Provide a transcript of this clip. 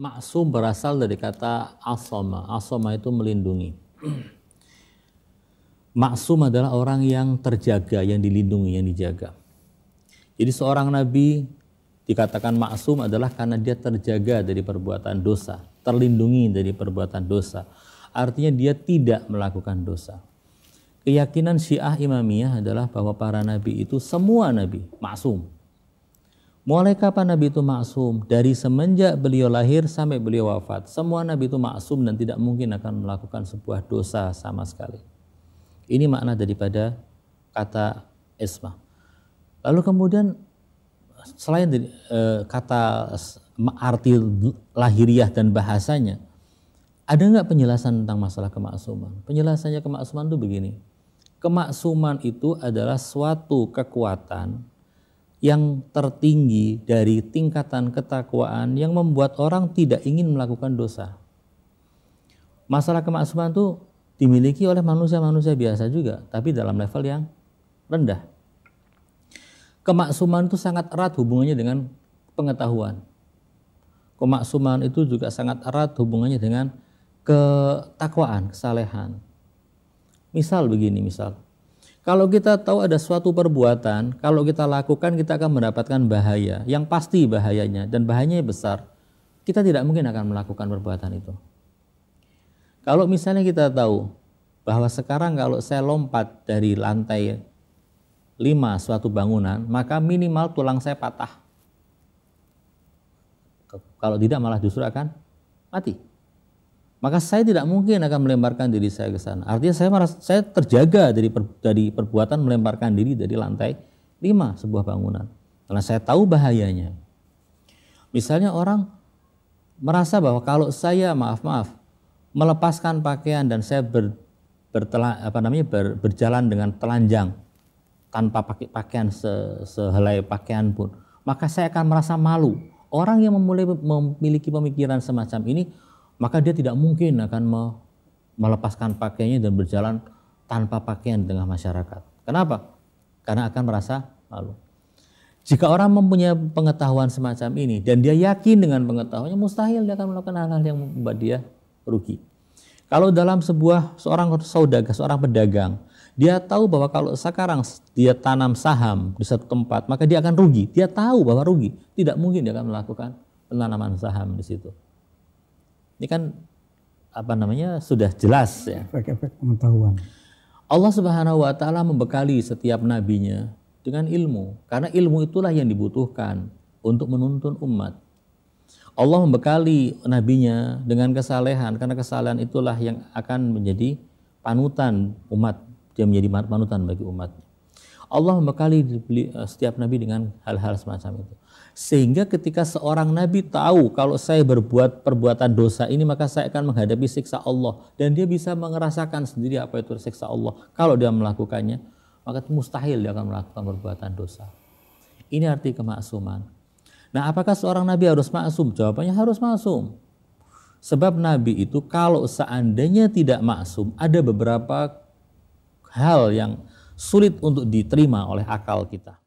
maksum berasal dari kata asoma. Asoma itu melindungi. Maksum adalah orang yang terjaga, yang dilindungi, yang dijaga. Jadi seorang nabi dikatakan maksum adalah karena dia terjaga dari perbuatan dosa, terlindungi dari perbuatan dosa. Artinya dia tidak melakukan dosa. Keyakinan Syiah Imamiyah adalah bahwa para nabi itu semua nabi maksum, Mulai kapan Nabi itu maksum? Dari semenjak beliau lahir sampai beliau wafat. Semua Nabi itu maksum dan tidak mungkin akan melakukan sebuah dosa sama sekali. Ini makna daripada kata isma. Lalu kemudian selain dari, e, kata arti lahiriah dan bahasanya, ada nggak penjelasan tentang masalah kemaksuman? Penjelasannya kemaksuman itu begini. Kemaksuman itu adalah suatu kekuatan yang tertinggi dari tingkatan ketakwaan yang membuat orang tidak ingin melakukan dosa. Masalah kemaksuman itu dimiliki oleh manusia-manusia biasa juga, tapi dalam level yang rendah. Kemaksuman itu sangat erat hubungannya dengan pengetahuan. Kemaksuman itu juga sangat erat hubungannya dengan ketakwaan, kesalehan. Misal begini, misal kalau kita tahu ada suatu perbuatan, kalau kita lakukan kita akan mendapatkan bahaya, yang pasti bahayanya dan bahayanya besar. Kita tidak mungkin akan melakukan perbuatan itu. Kalau misalnya kita tahu bahwa sekarang kalau saya lompat dari lantai lima suatu bangunan, maka minimal tulang saya patah. Kalau tidak malah justru akan mati maka saya tidak mungkin akan melemparkan diri saya ke sana. Artinya saya merasa saya terjaga dari per, dari perbuatan melemparkan diri dari lantai lima sebuah bangunan. Karena saya tahu bahayanya. Misalnya orang merasa bahwa kalau saya maaf maaf melepaskan pakaian dan saya ber, bertela, apa namanya ber, berjalan dengan telanjang tanpa pakai pakaian se, sehelai pakaian pun, maka saya akan merasa malu. Orang yang memulai memiliki pemikiran semacam ini maka dia tidak mungkin akan melepaskan pakaiannya dan berjalan tanpa pakaian di tengah masyarakat. Kenapa? Karena akan merasa malu. Jika orang mempunyai pengetahuan semacam ini dan dia yakin dengan pengetahuannya, mustahil dia akan melakukan hal-hal yang membuat dia rugi. Kalau dalam sebuah seorang saudagar, seorang pedagang, dia tahu bahwa kalau sekarang dia tanam saham di satu tempat, maka dia akan rugi. Dia tahu bahwa rugi. Tidak mungkin dia akan melakukan penanaman saham di situ. Ini kan apa namanya sudah jelas ya. Efek-efek pengetahuan. Allah Subhanahu wa taala membekali setiap nabinya dengan ilmu karena ilmu itulah yang dibutuhkan untuk menuntun umat. Allah membekali nabinya dengan kesalehan karena kesalehan itulah yang akan menjadi panutan umat, dia menjadi panutan bagi umatnya. Allah membekali eh, setiap nabi dengan hal-hal semacam itu. Sehingga ketika seorang nabi tahu kalau saya berbuat perbuatan dosa ini maka saya akan menghadapi siksa Allah dan dia bisa merasakan sendiri apa itu siksa Allah. Kalau dia melakukannya maka mustahil dia akan melakukan perbuatan dosa. Ini arti kemaksuman. Nah, apakah seorang nabi harus maksum? Jawabannya harus maksum. Sebab nabi itu kalau seandainya tidak maksum ada beberapa hal yang sulit untuk diterima oleh akal kita.